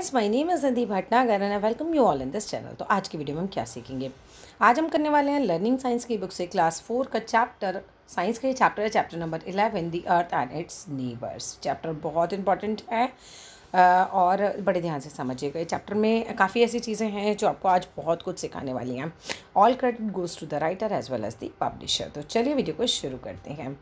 Friends my name is Nadi Bhatnagar and welcome you all in this channel तो आज की video में हम क्या सीखेंगे आज हम करने वाले हैं लर्निंग साइंस की बुक से क्लास फोर का चैप्टर साइंस का ये चैप्टर है chapter number eleven the earth and its neighbours chapter बहुत इंपॉर्टेंट है और बड़े ध्यान से समझिएगा ये चैप्टर में काफ़ी ऐसी चीज़ें हैं जो आपको आज बहुत कुछ सिखाने वाली हैं all credit goes to the writer as well as the publisher तो चलिए वीडियो को शुरू करते हैं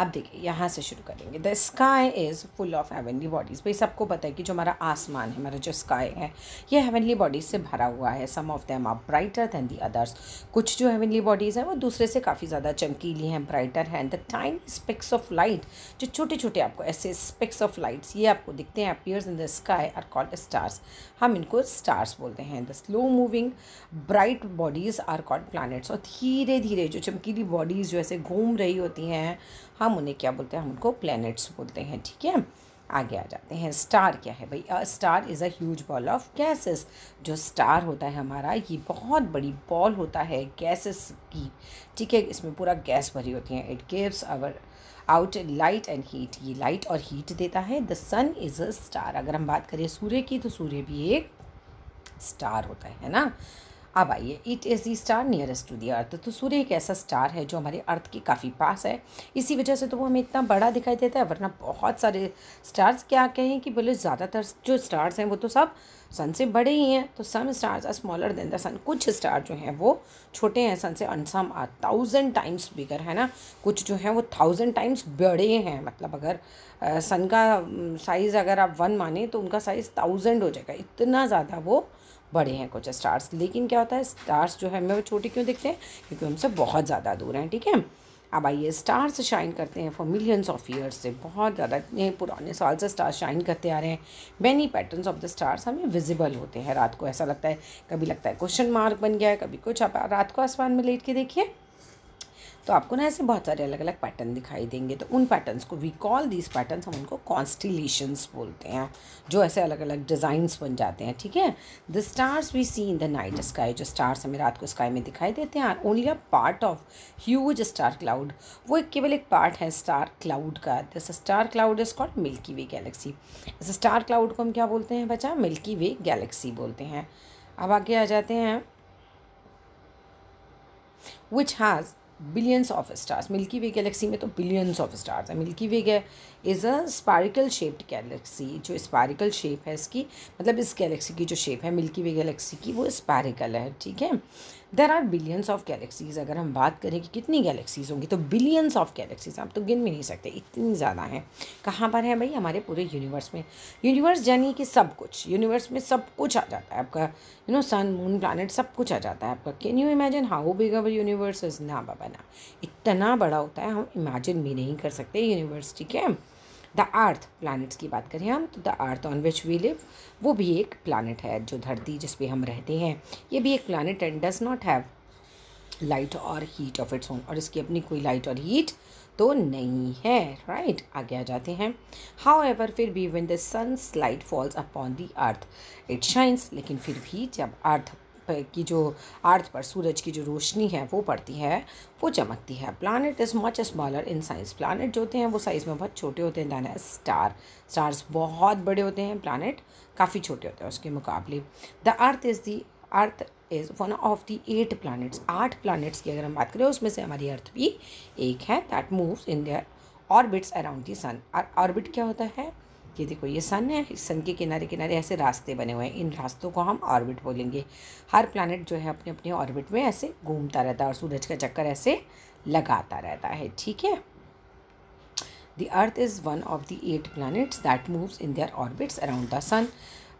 अब देखिए यहाँ से शुरू करेंगे the sky is full of heavenly bodies भाई सबको पता है कि जो हमारा आसमान है हमारा जो स्काई है ये हेवनली बॉडीज़ से भरा हुआ है some of them are brighter than the others कुछ जो हेवनली बॉडीज़ हैं वो दूसरे से काफ़ी ज़्यादा चमकीली हैं ब्राइटर हैं the tiny specks of light जो छोटे छोटे आपको ऐसे स्पिक्स ऑफ लाइट्स ये आपको दिखते हैं appears in the sky are called stars हम इनको स्टार्स बोलते हैं the slow moving bright bodies are called planets और धीरे धीरे जो चमकीली बॉडीज़ जो ऐसे घूम रही होती हैं हम उन्हें क्या बोलते हैं हम उनको प्लैनेट्स बोलते हैं ठीक है आगे आ जाते हैं स्टार क्या है भाई a star is a huge ball of gases जो स्टार होता है हमारा ये बहुत बड़ी बॉल होता है गैसेस की ठीक है इसमें पूरा गैस भरी होती है it gives our out light and heat ये लाइट और हीट देता है the sun is a star अगर हम बात करें सूर्य की तो सूर्य भी एक स्टार होता है ना अब आइए it is the star nearest to the earth तो सूर्य एक ऐसा स्टार है जो हमारे अर्थ के काफ़ी पास है इसी वजह से तो वो हमें इतना बड़ा दिखाई देता है वरना बहुत सारे स्टार्स क्या कहें कि बोले ज़्यादातर जो स्टार्स हैं वो तो सब सन से बड़े ही हैं तो some stars are smaller than the sun कुछ स्टार जो हैं वो छोटे हैं सन से and some are thousand times bigger है ना कुछ जो हैं वो थाउजेंड टाइम्स बड़े हैं मतलब अगर सन का साइज़ अगर आप वन माने तो उनका साइज़ थाउजेंड हो जाएगा इतना ज़्यादा वो बड़े हैं कुछ स्टार्स लेकिन क्या होता है स्टार्स जो है हमें वो छोटे क्यों दिखते हैं क्योंकि हमसे बहुत ज़्यादा दूर हैं ठीक है अब आइए स्टार्स शाइन करते हैं फॉर मिलियंस ऑफ ईयर्स से बहुत ज़्यादा इतने पुराने साल से स्टार्स शाइन करते आ रहे हैं many patterns of the stars हमें विजिबल होते हैं रात को ऐसा लगता है कभी लगता है क्वेश्चन मार्क बन गया है कभी कुछ आप रात को आसमान में लेट के देखिए तो आपको ना ऐसे बहुत सारे अलग अलग पैटर्न दिखाई देंगे तो उन पैटर्न्स को वी कॉल दीज पैटर्न्स हम उनको कॉन्स्टिलेशंस बोलते हैं जो ऐसे अलग अलग डिज़ाइंस बन जाते हैं ठीक है the stars we see in the night sky जो स्टार्स हमें रात को स्काई में दिखाई देते हैं are only a part of huge star cloud वो एक केवल एक पार्ट है स्टार क्लाउड का this star cloud is called milky way galaxy इस स्टार क्लाउड को हम क्या बोलते हैं बच्चा मिल्की वे गैलेक्सी बोलते हैं अब आगे आ जाते हैं which has billions of stars milky way galaxy में तो बिलियंस ऑफ स्टार्स है मिल्की वे गै is a spherical shaped galaxy जो स्पारिकल शेप है इसकी मतलब इस गैलेक्सी की जो शेप है मिल्की वे गैलेक्सी की वो स्पारिकल है ठीक है there are billions of galaxies अगर हम बात करें कि कितनी गैलेक्सीज़ होंगी तो बिलियंस ऑफ गैलेक्सीज़ आप तो गिन भी नहीं सकते इतनी ज़्यादा हैं कहाँ पर है भाई हमारे पूरे यूनिवर्स में यूनिवर्स यानी कि सब कुछ यूनिवर्स में सब कुछ आ जाता है आपका you know sun moon planet सब कुछ आ जाता है आपका can you imagine how big our universe is ना बाबा ना इतना बड़ा होता है हम इमेजिन भी नहीं कर सकते यूनिवर्स ठीक है द अर्थ प्लानट्स की बात करें हम तो the earth on which we live वो भी एक प्लानट है जो धरती जिस पे हम रहते हैं ये भी एक planet and does not have light और हीट ऑफ इट्स ओन और इसकी अपनी कोई लाइट और हीट तो नहीं है राइट right? आगे आ जाते हैं हाउ एवर फिर भी when the sun light falls upon the earth it shines लेकिन फिर भी जब अर्थ की जो अर्थ पर सूरज की जो रोशनी है वो पड़ती है वो चमकती है planet is much smaller in size planet जो होते हैं वो साइज़ में बहुत छोटे होते हैं दैन ए स्टार स्टार्स बहुत बड़े होते हैं प्लानट काफ़ी छोटे होते हैं उसके मुकाबले the earth is the earth is one of the eight planets आठ प्लानट्स की अगर हम बात करें उसमें से हमारी अर्थ भी एक है that moves in their orbits around the sun orbit क्या होता है ये देखो ये सन है इस सन के किनारे किनारे ऐसे रास्ते बने हुए हैं इन रास्तों को हम ऑर्बिट बोलेंगे हर प्लानट जो है अपने अपने ऑर्बिट में ऐसे घूमता रहता है और सूरज का चक्कर ऐसे लगाता रहता है ठीक है The is one of the eight eight that moves in in orbits around the the sun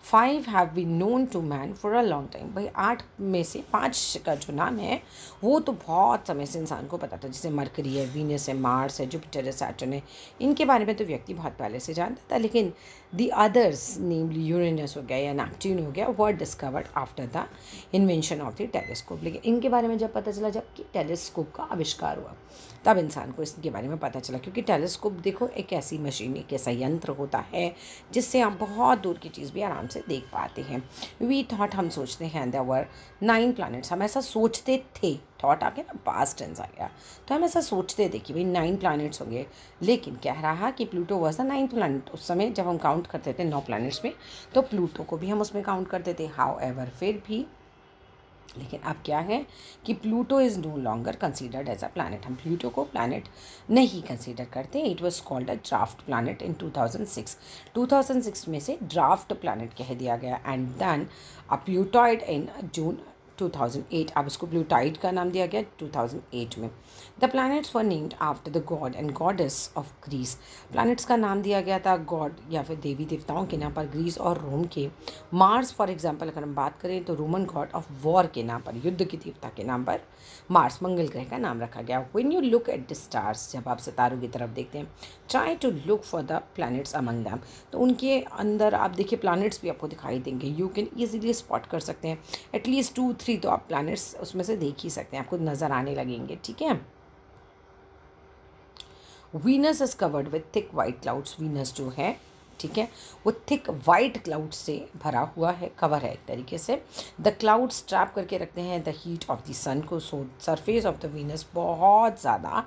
five have been known to man for a long time भाई आठ में से पाँच का जो नाम है वो तो बहुत समय से इंसान को पता था जैसे मरकरी है वीनस है मार्स है जुपिटर है सैटर्न है इनके बारे में तो व्यक्ति बहुत पहले से जानता था लेकिन दी अदर्स नेमली यूरेनस हो गया या नेपच्यून हो गया were discovered after the invention of the telescope लेकिन इनके बारे में जब पता चला जबकि टेलीस्कोप का आविष्कार हुआ तब इंसान को इसके बारे में पता चला क्योंकि टेलीस्कोप देखो एक ऐसी मशीन एक ऐसा यंत्र होता है जिससे हम बहुत दूर की चीज़ भी आराम से देख पाते हैं वी थॉट हम सोचते हैं देवर नाइन प्लानट्स हम ऐसा सोचते थे थॉट आ गया ना पास टेंस आ गया तो हम ऐसा सोचते थे कि भाई नाइन प्लानट्स होंगे लेकिन कह रहा कि Pluto was the ninth planet उस समय जब हम काउंट करते थे नौ प्लानट्स में तो प्लूटो को भी हम उसमें काउंट करते थे हाउ एवर फिर भी लेकिन अब क्या है कि Pluto is no longer considered as a planet हम प्लूटो को प्लानट नहीं कंसिडर करते it was called a dwarf planet in 2006 2006 में से ड्राफ्ट प्लानट कह दिया गया एंड देन अ प्लूटॉइड इन जून 2008 अब इसको ब्लू टाइड का नाम दिया गया 2008 में the planets were named after the god and goddess of Greece planets का नाम दिया गया था गॉड या फिर देवी देवताओं के नाम पर ग्रीस और रोम के मार्स फॉर एग्जाम्पल अगर हम बात करें तो रोमन गॉड ऑफ वॉर के नाम पर युद्ध की देवता के नाम पर मार्स मंगल ग्रह का नाम रखा गया when you look at the stars जब आप सितारों की तरफ देखते हैं try to look for the planets among them तो उनके अंदर आप देखिए प्लानट्स भी आपको दिखाई देंगे यू कैन ईजिली स्पॉट कर सकते हैं एटलीस्ट टू थ्री थ्री तो आप प्लैनेट्स उसमें से देख ही सकते हैं आपको नज़र आने लगेंगे ठीक है Venus is covered with thick white clouds Venus जो है ठीक है वो थिक वाइट क्लाउड से भरा हुआ है कवर है एक तरीके से द क्लाउड्स ट्रैप करके रखते हैं the heat of the sun को so surface of the Venus बहुत ज़्यादा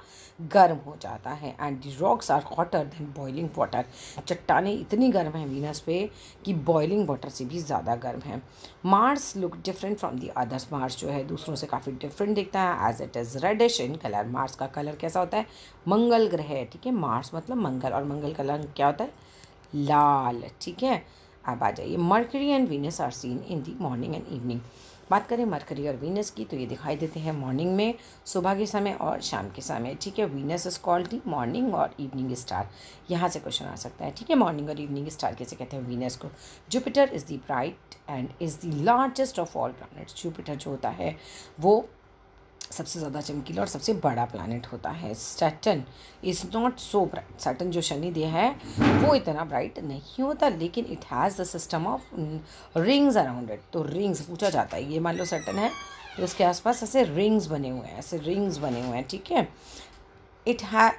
गर्म हो जाता है and the rocks are hotter than boiling water चट्टाने इतनी गर्म हैं वीनस पे कि बॉइलिंग वाटर से भी ज़्यादा गर्म है Mars look different from the others Mars जो है दूसरों से काफ़ी डिफरेंट दिखता है as it is reddish in colour Mars का कलर कैसा होता है मंगल ग्रह ठीक है मार्स मतलब मंगल और मंगल का रंग क्या होता है लाल ठीक है अब आ जाइए Mercury and Venus are seen in the morning and evening बात करें मरकरी और वीनस की तो ये दिखाई देते हैं मॉर्निंग में सुबह के समय और शाम के समय ठीक है Venus is called the morning और इवनिंग स्टार यहाँ से क्वेश्चन आ सकता है ठीक है मॉर्निंग और इवनिंग स्टार कैसे कहते हैं वीनस को Jupiter is the bright and is the largest of all planets Jupiter जो होता है वो सबसे ज़्यादा चमकीला और सबसे बड़ा प्लानट होता है Saturn is not so bright Saturn जो शनि है वो इतना ब्राइट नहीं होता लेकिन it has the system of rings around it तो रिंग्स पूछा जाता है ये मान लो सैटन है तो उसके आसपास ऐसे रिंग्स बने हुए हैं ऐसे रिंग्स बने हुए हैं ठीक है इट है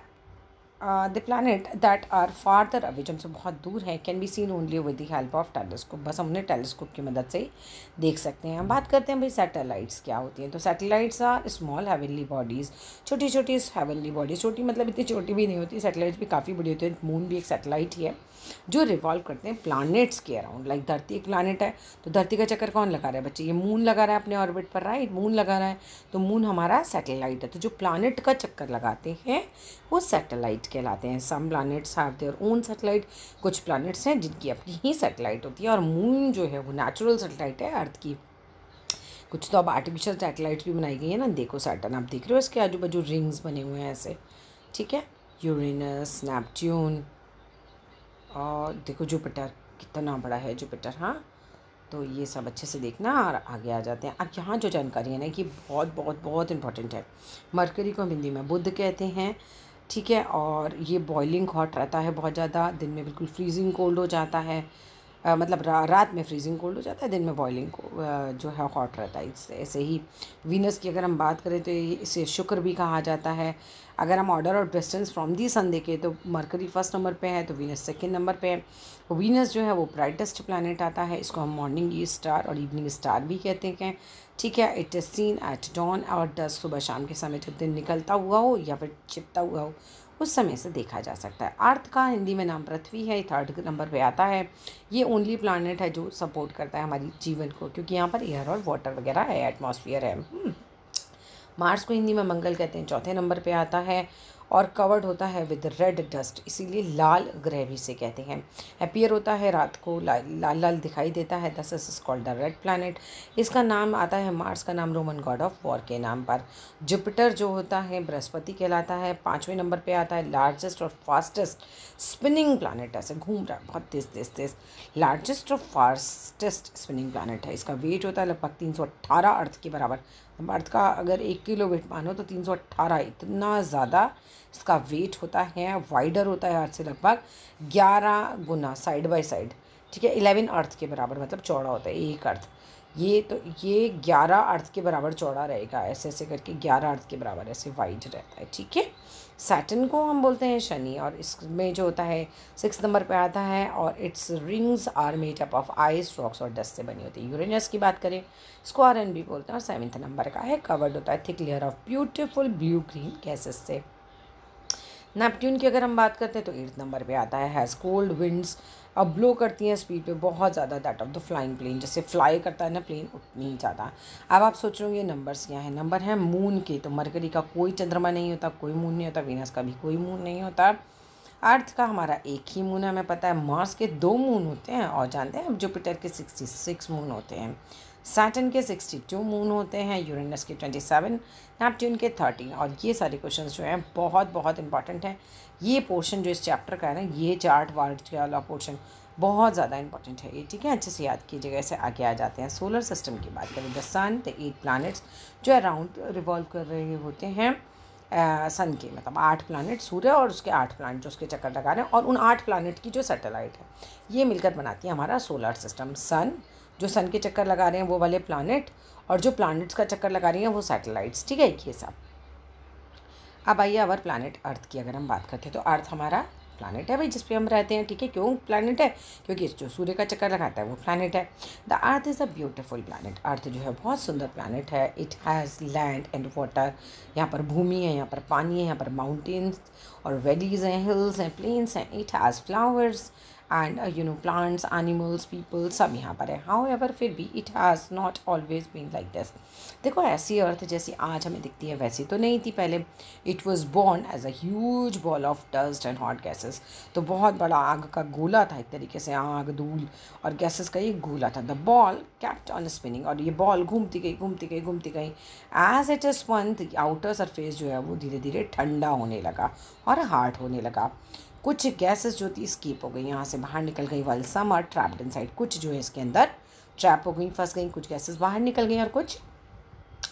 the planet that are farther away जो हमसे बहुत दूर है can be seen only with the help of telescope बस उन्हें टेलीस्कोप की मदद से देख सकते हैं हम बात करते हैं भाई सैटेलाइट्स क्या होती हैं तो satellites are small heavenly bodies छोटी छोटी हेवनली बॉडीज छोटी मतलब इतनी छोटी भी नहीं होती सैटेलाइट भी काफ़ी बड़ी होती है मून भी एक सैटेलाइट ही है जो रिवॉल्व करते हैं प्लानट्स के अराउंड लाइक धरती एक प्लानट है तो धरती का चक्कर कौन लगा रहा है बच्चे ये मून लगा रहा है अपने ऑर्बिट पर राइट मून लगा रहा है तो मून हमारा सैटेलाइट है तो जो प्लानट का चक्कर लगाते हैं वो सैटेलाइट कहलाते हैं some planets have their own satellite कुछ प्लानट्स हैं जिनकी अपनी ही सेटेलाइट होती है और मून जो है वो नेचुरल सेटेलाइट है अर्थ की कुछ तो अब आर्टिफिशियल सेटेलाइट्स भी बनाई गई है ना देखो सैटन आप देख रहे हो इसके आजू बाजू रिंग्स बने हुए हैं ऐसे ठीक है यूरिनस नैपट्यून और देखो जुपिटर कितना बड़ा है जुपिटर हाँ तो ये सब अच्छे से देखना और आगे आ जाते हैं अब यहाँ जो जानकारी है ना कि बहुत बहुत बहुत इंपॉर्टेंट है मरकरी को हिंदी में बुद्ध कहते हैं ठीक है और ये बॉइलिंग हॉट रहता है बहुत ज़्यादा दिन में बिल्कुल फ्रीजिंग कोल्ड हो जाता है आ, मतलब रा, रात में फ्रीजिंग कोल्ड हो जाता है दिन में बॉइलिंग जो है हॉट रहता है इससे ऐसे ही वीनस की अगर हम बात करें तो इसे शुक्र भी कहा जाता है अगर हम ऑर्डर और डिस्टेंस फ्रॉम दी सन देखें तो मरकरी फर्स्ट नंबर पे है तो वीनस सेकेंड नंबर पे है वीनस तो जो है वो ब्राइटेस्ट प्लानट आता है इसको हम मॉर्निंग स्टार और इवनिंग स्टार भी कहते हैं ठीक है it is seen at dawn और डस्ट सुबह शाम के समय जब दिन निकलता हुआ हो या फिर छिपता हुआ हो उस समय से देखा जा सकता है अर्थ का हिंदी में नाम पृथ्वी है थर्ड नंबर पे आता है ये ओनली प्लानट है जो सपोर्ट करता है हमारी जीवन को क्योंकि यहाँ पर एयर और वाटर वगैरह है एटमोसफियर है मार्स हम्म। को हिंदी में मंगल कहते हैं चौथे नंबर पे आता है और कवर्ड होता है विद रेड डस्ट इसीलिए लाल ग्रह भी से कहते हैं अपियर होता है रात को ला, लाल लाल दिखाई देता है this is called the red planet इसका नाम आता है मार्स का नाम रोमन गॉड ऑफ वॉर के नाम पर जुपिटर जो होता है बृहस्पति कहलाता है पाँचवें नंबर पर आता है लार्जेस्ट और फास्टेस्ट स्पिनिंग प्लानट ऐसे घूम रहा है बहुत तेज तेज तेज लार्जेस्ट और फास्टेस्ट स्पिनिंग प्लानट है इसका वेट होता है लगभग तीन सौ अट्ठारह अर्थ के बराबर अर्थ का अगर एक किलो वेट मानो तो तीन सौ अट्ठारह इतना ज़्यादा इसका वेट होता है वाइडर होता है अर्थ से लगभग ग्यारह गुना साइड बाय साइड ठीक है इलेवन अर्थ के बराबर मतलब चौड़ा होता है एक अर्थ ये तो ये ग्यारह अर्थ के बराबर चौड़ा रहेगा ऐसे ऐसे करके ग्यारह अर्थ के बराबर ऐसे वाइड रहता है ठीक है सैटन को हम बोलते हैं शनि और इसमें जो होता है सिक्स नंबर पे आता है और its rings are made up of ice rocks और डस्ट से बनी होती है यूरेनस की बात करें इसको आर एन बी बोलते हैं और सेवन्थ नंबर का है कवर्ड होता है thick layer of beautiful blue green gases से नेपट्ट्यून की अगर हम बात करते हैं तो एट्थ नंबर पे आता है हैज़ कोल्ड विंड्स अब ब्लो करती हैं स्पीड पे बहुत ज़्यादा that of the flying plane जैसे फ्लाई करता है ना प्लेन उतनी ही ज़्यादा अब आप सोच रहे हो ये नंबर्स क्या है नंबर है मून के तो मरकरी का कोई चंद्रमा नहीं होता कोई मून नहीं होता वीनस का भी कोई मून नहीं होता अर्थ का हमारा एक ही मून है हमें पता है मार्स के दो मून होते हैं और जानते हैं अब जुपिटर के सिक्सटी सिक्स मून होते हैं सैटन के 62 मून होते हैं यूरेनस के 27 नेपट्यून के 13 और ये सारे क्वेश्चन जो हैं बहुत बहुत इंपॉर्टेंट हैं ये पोर्शन जो इस चैप्टर का है ना ये चार्ट वार्ट वाला पोर्शन बहुत ज़्यादा इंपॉर्टेंट है ये ठीक है अच्छे से याद कीजिएगा ऐसे आगे आ जाते हैं सोलर सिस्टम की बात करें the sun the eight planets जो अराउंड रिवॉल्व कर रहे होते हैं सन के मतलब आठ प्लानट सूर्य और उसके आठ प्लानट जो उसके चक्कर लगा रहे हैं और उन आठ प्लानट की जो सैटेलाइट है ये मिलकर बनाती है हमारा सोलर सिस्टम सन जो सन के चक्कर लगा रहे हैं वो वाले प्लानट और जो प्लानट्स का चक्कर लगा रही हैं वो सैटेलाइट्स ठीक है एक ही हिसाब अब आइए अवर प्लानट अर्थ की अगर हम बात करते हैं तो अर्थ हमारा प्लानट है भाई जिस पे हम रहते हैं ठीक है क्यों प्लानट है क्योंकि जो सूर्य का चक्कर लगाता है वो प्लानट है the earth is a beautiful planet earth जो है बहुत सुंदर प्लानट है it has land and water यहाँ पर भूमि है यहाँ पर पानी है यहाँ पर माउंटेन्स और वैलीज हैं हिल्स हैं प्लेन्स हैं it has flowers and you know plants animals people सब यहाँ पर है हाउ एवर फिर भी it has not always been like this देखो ऐसी अर्थ जैसी आज हमें दिखती है वैसी तो नहीं थी पहले it was born as a huge ball of dust and hot gases तो बहुत बड़ा आग का गोला था एक तरीके से आग धूल और गैसेस का एक गोला था the ball kept on spinning और ये बॉल घूमती गई घूमती गई घूमती गई as it is one outer surface जो है वो धीरे धीरे ठंडा होने लगा और हार्ड होने लगा कुछ गैसेस जो थी स्कीप हो गई यहाँ से बाहर निकल गई वालसम सम आर ट्रैप्ड इनसाइड कुछ जो है इसके अंदर ट्रैप हो गई फंस गई कुछ गैसेस बाहर निकल गई और कुछ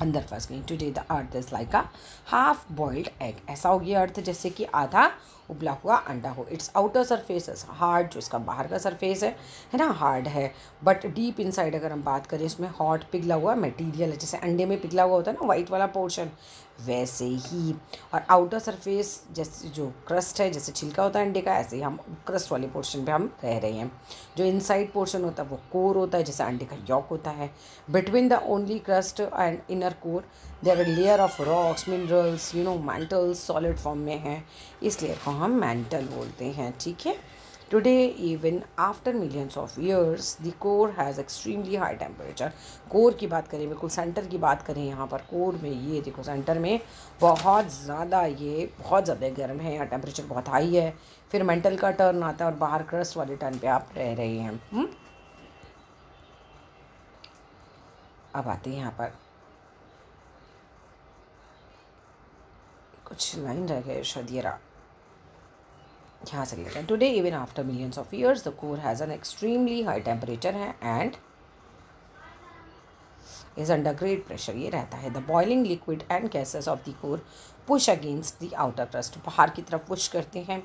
अंदर फंस गई today the earth is like a half boiled egg ऐसा हो गया अर्थ जैसे कि आधा उबला हुआ अंडा हो इट्स आउटर सरफेस हार्ड जो इसका बाहर का सरफेस है है ना हार्ड है बट डीप इनसाइड अगर हम बात करें इसमें हॉट पिघला हुआ मटेरियल है जैसे अंडे में पिघला हुआ होता है ना वाइट वाला पोर्शन वैसे ही और आउटर सरफेस जैसे जो क्रस्ट है जैसे छिलका होता है अंडे का ऐसे ही हम क्रस्ट वाले पोर्शन पे हम रह रहे हैं जो इनसाइड पोर्शन होता है वो कोर होता है जैसे अंडे का यॉक होता है between the only crust and inner core there are layer of rocks minerals you know mantle solid form में है इस लेयर को हम मेंटल बोलते हैं ठीक है today even after millions of years the core has extremely high temperature core की बात करें बिल्कुल सेंटर की बात करें यहाँ पर कोर में ये देखो सेंटर में बहुत ज़्यादा ये बहुत ज़्यादा गर्म है यहाँ टेम्परेचर बहुत हाई है फिर मेंटल का टर्न आता है और बाहर क्रस्ट वाले टर्न पे आप रह रहे हैं हुँ? हम्म? अब आते हैं यहाँ पर कुछ लाइन रह गए शायद ये रहा यहाँ से लेते हैं today even after millions of years the core has an extremely high temperature है and is under great pressure ये रहता है the boiling liquid and gases of the core push against the outer crust बाहर की तरफ push करते हैं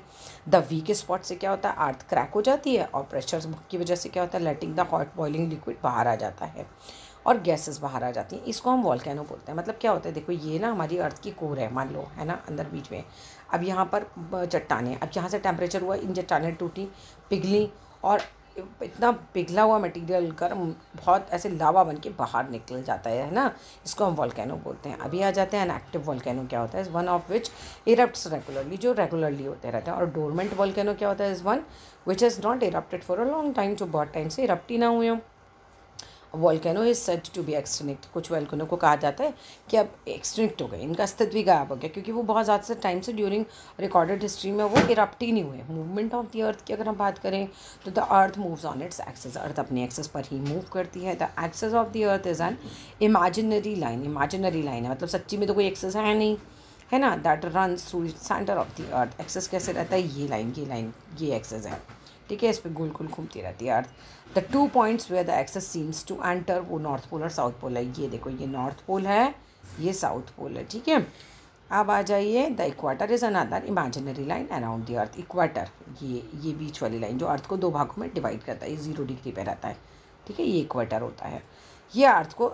the week spot से क्या होता है अर्थ क्रैक हो जाती है और प्रेशर की वजह से क्या होता है letting the hot boiling liquid बाहर आ जाता है और गैसेस बाहर आ जाती हैं इसको हम वॉलकैनो बोलते हैं मतलब क्या होता है देखो ये ना हमारी अर्थ की कोर है मान लो है ना अंदर बीच में अब यहाँ पर चट्टाने अब यहाँ से टेम्परेचर हुआ इन चट्टाने टूटी पिघली और इतना पिघला हुआ मटेरियल गर्म बहुत ऐसे लावा बन के बाहर निकल जाता है ना इसको हम वॉलकैनो बोलते हैं अभी आ जाते हैं एक्टिव वॉलकैनो क्या होता है is one of which erupts regularly जो रेगुलरली होते रहते हैं और डोरमेंट वॉलकैनो क्या होता है is one which is not erupted for a long time जो बहुत टाइम से इरप्ट ही ना हुए हों volcano is set to be extinct कुछ वॉलकैनो को कहा जाता है कि अब एक्सटिनिक्ट हो गए इनका अस्तित्व भी गायब हो गया क्योंकि वो बहुत ज़्यादा से टाइम से ड्यूरिंग रिकॉर्डेड हिस्ट्री में वो इरप्ट ही नहीं हुए मूवमेंट ऑफ द अर्थ की अगर हम बात करें तो the earth moves on its axis earth अपने एक्सेस पर ही मूव करती है the axis of the earth is an imaginary line imaginary line है मतलब सच्ची में तो कोई एक्सेस है नहीं है ना that run through centre of the earth axis कैसे रहता है ये लाइन ये लाइन ये एक्सेस है ठीक है इस पर गोल गोल घूमती रहती है earth the two points where the axis seems to enter वो नॉर्थ पोल और साउथ पोल है ये देखो ये नॉर्थ पोल है ये साउथ पोल है ठीक है अब आ जाइए the equator is another imaginary line around the earth equator ये ये बीच वाली लाइन जो अर्थ को दो भागों में डिवाइड करता है ये जीरो डिग्री पर रहता है ठीक है ये इक्वाटर होता है ये अर्थ को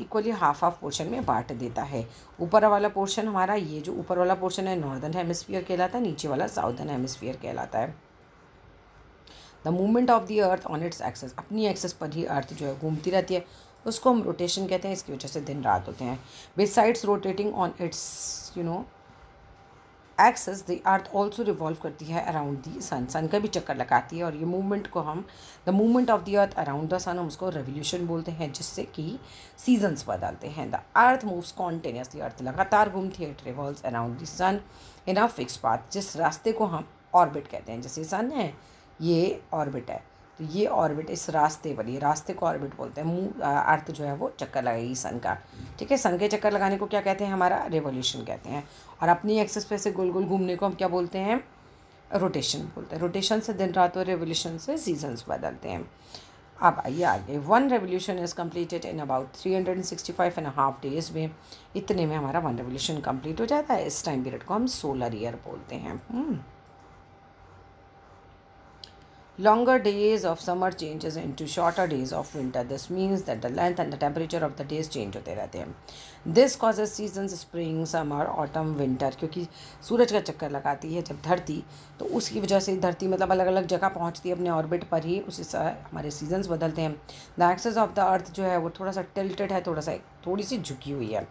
इक्वली हाफ हाफ पोर्शन में बांट देता है ऊपर वाला पोर्शन हमारा ये जो ऊपर वाला पोर्शन है नॉर्दर्न हेमिस्फीयर कहलाता है नीचे वाला साउदर्न हेमिस्फीयर कहलाता है the movement of the earth on its axis अपनी एक्सेस पर ही अर्थ जो है घूमती रहती है उसको हम रोटेशन कहते हैं इसकी वजह से दिन रात होते हैं besides rotating on its you know axis the earth also revolve करती है अराउंड दी सन सन का भी चक्कर लगाती है और ये मूवमेंट को हम the movement of the earth around the sun हम उसको रेवोल्यूशन बोलते हैं जिससे कि सीजन्स बदलते हैं the earth moves continuously earth लगातार घूमती है it revolve around the sun in a fix path जिस रास्ते को हम ऑर्बिट कहते हैं जैसे सन है ये ऑर्बिट है तो ये ऑर्बिट इस रास्ते पर ये रास्ते को ऑर्बिट बोलते हैं मुँह अर्थ जो है वो चक्कर लगाएगी सन का ठीक है सन के चक्कर लगाने को क्या कहते हैं हमारा रेवोल्यूशन कहते हैं और अपनी एक्सेस पे से गोल गोल घूमने को हम क्या बोलते हैं रोटेशन बोलते हैं रोटेशन से दिन रात और रेवोल्यूशन से सीजन्स बदलते हैं अब आइए आगे one revolution is completed in about three hundred and sixty five and half days में इतने में हमारा वन रेवोल्यूशन कम्प्लीट हो जाता है इस टाइम पीरियड को हम सोलर ईयर बोलते हैं हम्म। Longer days of summer changes into shorter days of winter. This means that the length and the temperature of the days change होते रहते हैं this causes season spring summer autumn winter क्योंकि सूरज का चक्कर लगाती है जब धरती तो उसकी वजह से धरती मतलब अलग अलग जगह पहुंचती है अपने ऑर्बिट पर ही उसी हमारे सीजन्स बदलते हैं the axis of the earth जो है वो थोड़ा सा टिल्टेड है थोड़ा सा थोड़ी सी झुकी हुई है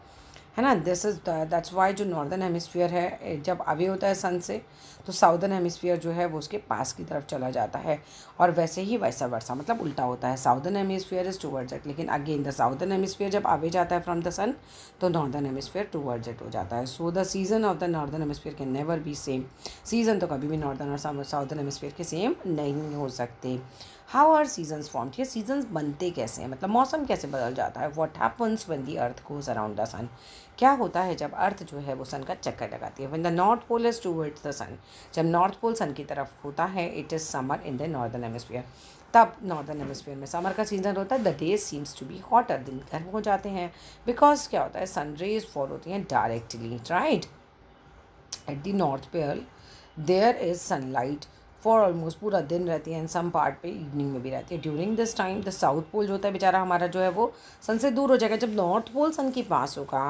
है ना दिस इज़ दैट्स वाई जो नॉर्दर्न हेमिसफियर है जब अभी होता है सन से तो साउदर्न हेमिसफियर जो है वो उसके पास की तरफ चला जाता है और वैसे ही वैसा वर्षा मतलब उल्टा होता है साउदर्न हेमिसफियर इज़ टूवर्ड जेट लेकिन अगेन द साउदर्न हेमिसफियर जब आवे जाता है फ्रॉम द सन तो नॉर्दर्न हेमिसफियर टूवर्ड जेट हो जाता है so the season of the northern hemisphere can never be same season तो कभी भी नॉर्दर्न और साउदर्न हेमिसफियर के सेम नहीं हो सकते हाउ आर सीजन्स फॉर्म ये सीजन्स बनते कैसे हैं मतलब मौसम कैसे बदल जाता है what happens when the earth goes around the sun क्या होता है जब अर्थ जो है वो सन का चक्कर लगाती है when the north pole is towards the sun जब नॉर्थ पोल सन की तरफ होता है it is summer in the northern hemisphere तब नॉर्दर्न एमोस्फियर में समर का सीजन होता है the day seems to be hotter दिन गर्म हो जाते हैं बिकॉज क्या होता है सन रेज फॉल होती हैं directly right at the north pole there is sunlight for almost पूरा दिन रहती है एंड सम पार्ट पे इवनिंग में भी रहती है during this time the south pole जो होता है बेचारा हमारा जो है वो सन से दूर हो जाएगा जब नॉर्थ पोल सन के पास होगा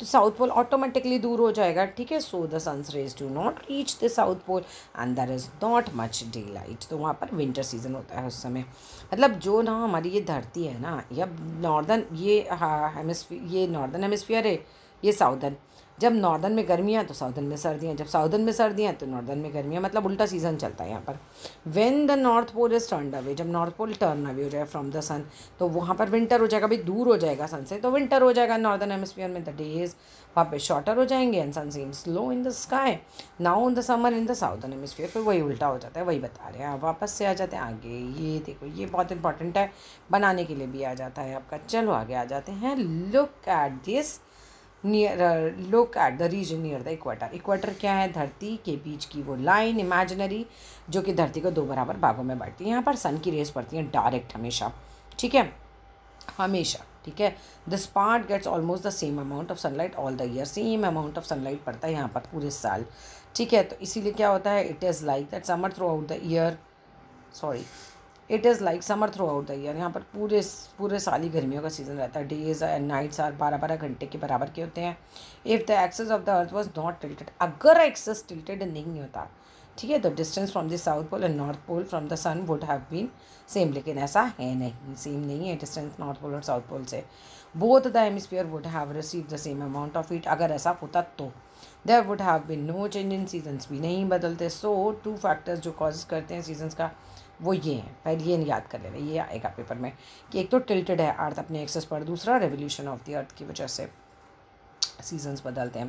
तो साउथ पोल ऑटोमेटिकली दूर हो जाएगा ठीक है so the sun rays do not reach the south pole and there is not much daylight तो वहाँ पर विंटर सीजन होता है उस समय मतलब जो ना हमारी ये धरती है ना यह नॉर्दर्न ये हेमस्फी ये नॉर्दर्न हाँ, हेमस्फियर है ये साउदर्न जब नॉर्दर्न में गर्मियाँ तो साउदर्न में सर्दियाँ जब साउदर्न में सर्दियाँ तो नॉर्दर्न में गर्मियाँ मतलब उल्टा सीजन चलता है यहाँ पर when the north pole is turn away जब नॉर्थ पोल टर्न अवे हो जाए फ्रॉम द सन तो वहाँ पर विंटर हो जाएगा भाई दूर हो जाएगा सन से तो विंटर हो जाएगा नॉर्दर्न एमस्फियर में द डेज वहाँ पे शॉर्टर हो जाएंगे and sun seem slow in the sky now in the summer in the southern hemisphere फिर वही उल्टा हो जाता है वही बता रहे हैं आप वापस से आ जाते हैं आगे ये देखो ये बहुत इंपॉर्टेंट है बनाने के लिए भी आ जाता है आपका चलो आगे आ जाते हैं look at this near look at the region near the equator equator क्या है धरती के बीच की वो लाइन इमेजिनरी जो कि धरती को दो बराबर भागों में बांटती है यहाँ पर सन की रेस पड़ती हैं डायरेक्ट हमेशा ठीक है हमेशा ठीक है this part gets almost the same amount of sunlight all the year same amount of sunlight पड़ता है यहाँ पर पूरे साल ठीक है तो इसीलिए क्या होता है it is like that summer throughout the year sorry it is like summer throughout the year यहाँ पर पूरे पूरे साल ही गर्मियों का सीज़न रहता है डेज एंड नाइट्स आर बारह बारह घंटे के बराबर के होते हैं if the axis of the earth was not tilted अगर एक्सेस टिल्टेड नहीं होता ठीक है तो distance from the south pole and north pole from the sun would have been same लेकिन ऐसा है नहीं सेम नहीं है डिस्टेंस नॉर्थ पोल और साउथ पोल से both the hemisphere would have receive the same amount of heat अगर ऐसा होता तो there would have been no change in seasons भी नहीं बदलते सो टू फैक्टर्स जो कॉज करते हैं सीजन्स का वो ये हैं पहले ये याद कर लेना ये आएगा पेपर में कि एक तो टिल्टेड है अर्थ अपने एक्सेस पर दूसरा रेवोल्यूशन ऑफ द अर्थ की वजह से सीजन्स बदलते हैं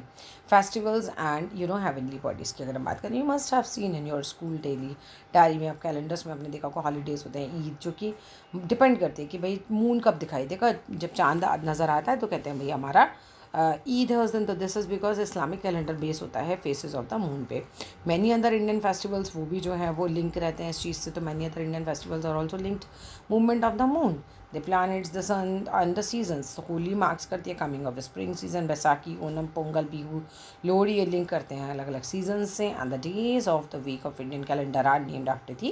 festivals and you know heavenly bodies की अगर हम बात करें you must have seen in your school daily diary में आप कैलेंडर्स में आपने देखा को हॉलीडेज़ होते हैं ईद जो कि डिपेंड करती है कि भाई मून कब दिखाई देगा जब चांद नज़र आता है तो कहते हैं भाई हमारा ईद uh, है उस दिन तो this is because Islamic calendar base होता है फेसेस ऑफ द मून पे मैनी अदर इंडियन फेस्टिवल्स वो भी जो है वो लिंक रहते हैं इस चीज़ से तो many other Indian festivals are also linked movement of the moon the planets the sun and the season Holi marks करती है coming of the spring season Baisakhi Onam Pongal Bihu Lohri ये लिंक करते हैं अलग अलग सीजन से and the days of the week of Indian calendar are named after the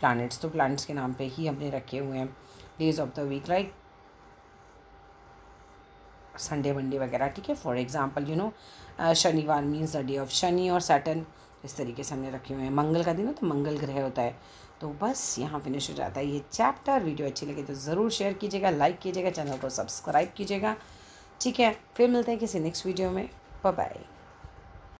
planets तो planets के नाम पर ही हमने रखे हुए हैं days of the week like Sunday Monday वगैरह ठीक है फॉर एग्ज़ाम्पल यू नो शनिवार means the day of Shani और सैटन इस तरीके से हमने रखे हुए हैं मंगल का दिन हो तो मंगल ग्रह होता है तो बस यहाँ फिनिश हो जाता है ये चैप्टर वीडियो अच्छी लगी तो ज़रूर शेयर कीजिएगा लाइक कीजिएगा चैनल को सब्सक्राइब कीजिएगा ठीक है फिर मिलते हैं किसी नेक्स्ट वीडियो में बाय